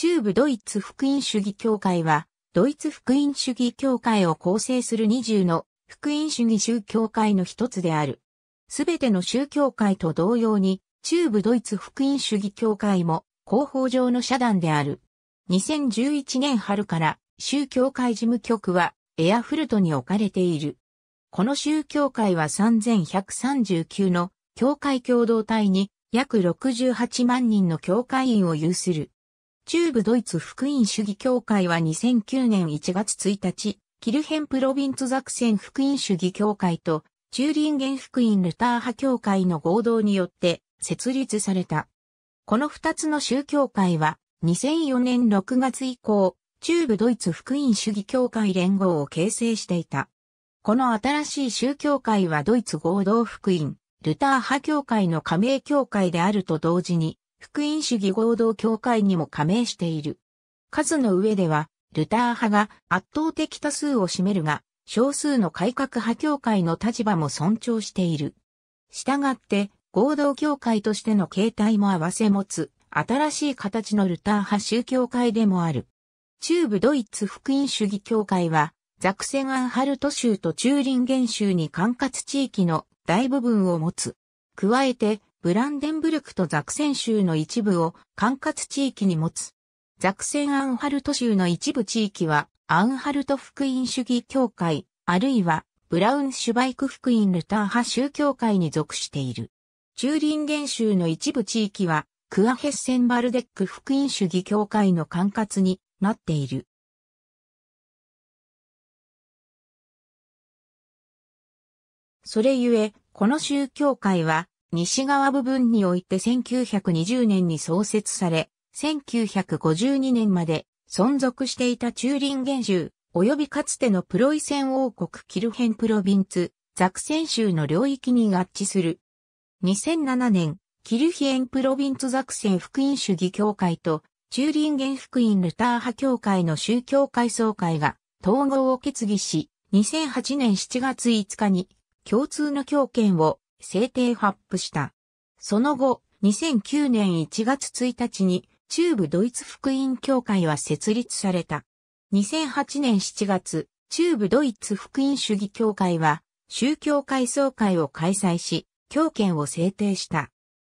中部ドイツ福音主義協会は、ドイツ福音主義協会を構成する20の福音主義宗教会の一つである。すべての宗教会と同様に、中部ドイツ福音主義協会も広報上の社団である。2011年春から宗教会事務局はエアフルトに置かれている。この宗教会は3139の教会共同体に約68万人の教会員を有する。中部ドイツ福音主義協会は2009年1月1日、キルヘンプロビンツザクセン福音主義協会と、チューリンゲン福音ルター派協会の合同によって設立された。この二つの宗教会は、2004年6月以降、中部ドイツ福音主義協会連合を形成していた。この新しい宗教会はドイツ合同福音、ルター派協会の加盟協会であると同時に、福音主義合同協会にも加盟している。数の上では、ルター派が圧倒的多数を占めるが、少数の改革派協会の立場も尊重している。したがって、合同協会としての形態も合わせ持つ、新しい形のルター派宗教会でもある。中部ドイツ福音主義協会は、ザクセガンハルト州とチューリンゲン州に管轄地域の大部分を持つ。加えて、ブランデンブルクとザクセン州の一部を管轄地域に持つ。ザクセンアンハルト州の一部地域は、アンハルト福音主義協会、あるいは、ブラウンシュバイク福音ルター派宗教会に属している。チューリンゲン州の一部地域は、クアヘッセンバルデック福音主義協会の管轄になっている。それゆえ、この宗教会は、西側部分において1920年に創設され、1952年まで存続していたチューリンゲン州、及びかつてのプロイセン王国キルヘンプロビンツ、ザクセン州の領域に合致する。2007年、キルヒエンプロビンツザクセン福音主義協会と、チューリンゲン福音ルター派協会の宗教会総会が統合を決議し、2008年7月5日に共通の教権を制定発布した。その後、2009年1月1日に中部ドイツ福音協会は設立された。2008年7月、中部ドイツ福音主義協会は宗教会総会を開催し、教権を制定した。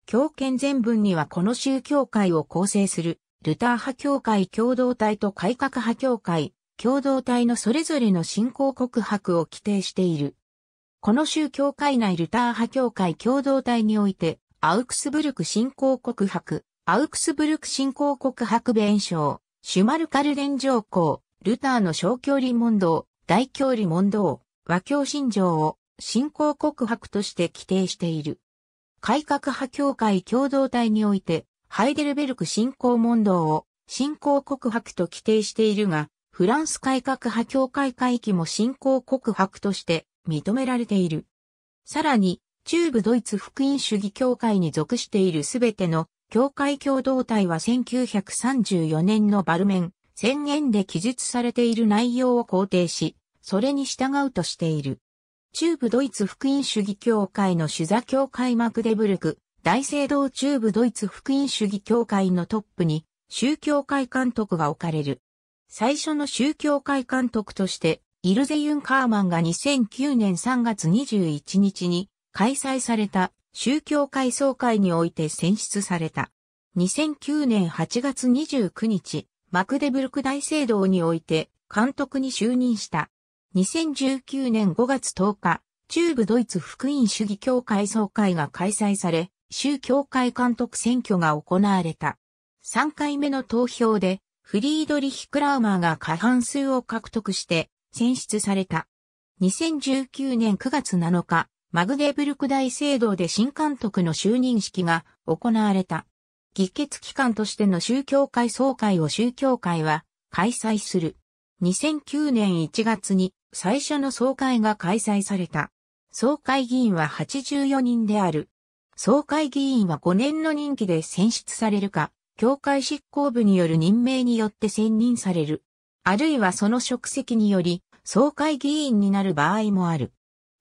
教権全文にはこの宗教会を構成するルター派教会共同体と改革派教会共同体のそれぞれの信仰告白を規定している。この宗教会内ルター派教会共同体において、アウクスブルク新興国博、アウクスブルク新興国博弁称、シュマルカルデン条項、ルターの小距離問答、大距離問答、和教信条を新興国博として規定している。改革派教会共同体において、ハイデルベルク新興問答を新興国博と規定しているが、フランス改革派教会会議も新興国博として認められている。さらに、中部ドイツ福音主義協会に属しているすべての教会共同体は1934年のバルメン宣言で記述されている内容を肯定し、それに従うとしている。中部ドイツ福音主義協会の主座協会マクデブルク、大聖堂中部ドイツ福音主義協会のトップに宗教会監督が置かれる。最初の宗教会監督としてイルゼユン・カーマンが2009年3月21日に開催された宗教会総会において選出された。2009年8月29日、マクデブルク大聖堂において監督に就任した。2019年5月10日、中部ドイツ福音主義協会総会が開催され、宗教会監督選挙が行われた。3回目の投票で、フリードリヒ・クラウマーが過半数を獲得して、選出された。2019年9月7日、マグデブルク大聖堂で新監督の就任式が行われた。議決機関としての宗教会総会を宗教会は開催する。2009年1月に最初の総会が開催された。総会議員は84人である。総会議員は5年の任期で選出されるか、教会執行部による任命によって選任される。あるいはその職責により、総会議員になる場合もある。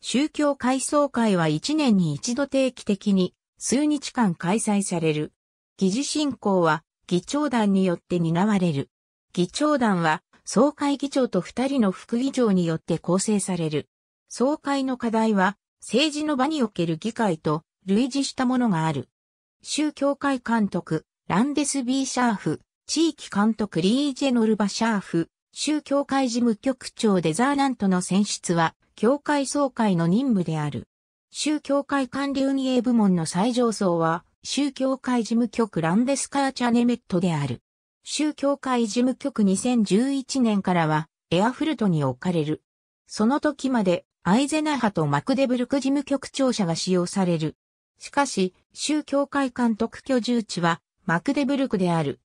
宗教改装会は1年に一度定期的に数日間開催される。議事進行は議長団によって担われる。議長団は総会議長と2人の副議長によって構成される。総会の課題は政治の場における議会と類似したものがある。宗教会監督、ランデス・ビー・シャーフ、地域監督リージェノル・バシャーフ、州教会事務局長デザーナントの選出は、教会総会の任務である。宗教会管理運営部門の最上層は、宗教会事務局ランデスカーチャネメットである。宗教会事務局2011年からは、エアフルトに置かれる。その時まで、アイゼナハとマクデブルク事務局長者が使用される。しかし、宗教会監督居住地は、マクデブルクである。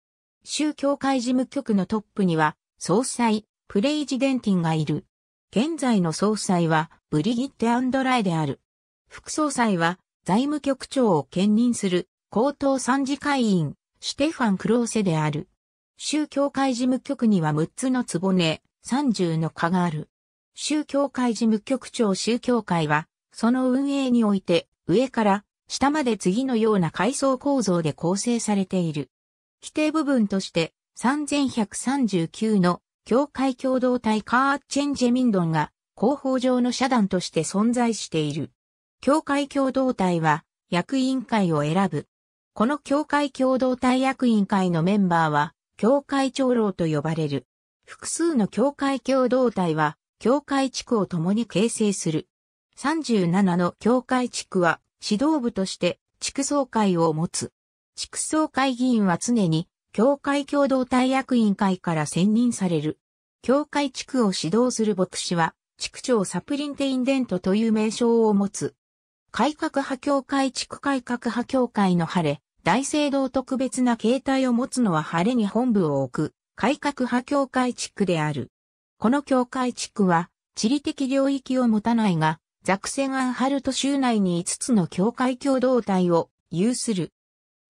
州教会事務局のトップには、総裁、プレイジデンティンがいる。現在の総裁は、ブリギッテ・アンドライである。副総裁は、財務局長を兼任する、高等参事会員、シテファン・クローセである。宗教会事務局には6つの壺根、30の課がある。宗教会事務局長宗教会は、その運営において、上から下まで次のような階層構造で構成されている。規定部分として、3139の教会共同体カーチェンジェミンドンが広報上の社団として存在している。教会共同体は役員会を選ぶ。この教会共同体役員会のメンバーは教会長老と呼ばれる。複数の教会共同体は教会地区を共に形成する。37の教会地区は指導部として地区総会を持つ。畜総会議員は常に、教会共同体役員会から選任される。教会地区を指導する牧師は、地区長サプリンテインデントという名称を持つ。改革派教会地区改革派教会の晴れ、大聖堂特別な形態を持つのは晴れに本部を置く、改革派教会地区である。この教会地区は、地理的領域を持たないが、ザクセガンハルト州内に5つの教会共同体を有する。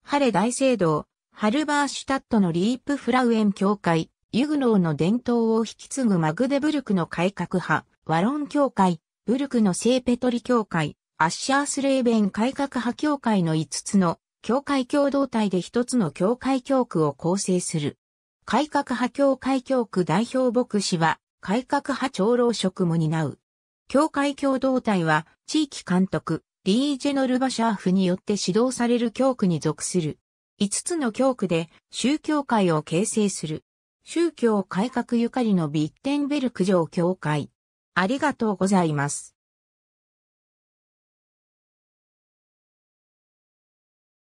ハレ大聖堂、ハルバーシュタットのリープフラウエン教会、ユグノーの伝統を引き継ぐマグデブルクの改革派、ワロン教会、ブルクの聖ペトリ教会、アッシャースレーベン改革派教会の5つの教会共同体で1つの教会教区を構成する。改革派教会教区代表牧師は改革派長老職も担う。教会共同体は地域監督、リージェノルバシャーフによって指導される教区に属する。5つの教区で宗教会を形成する。宗教改革ゆかりのビッテンベルク城教会。ありがとうございます。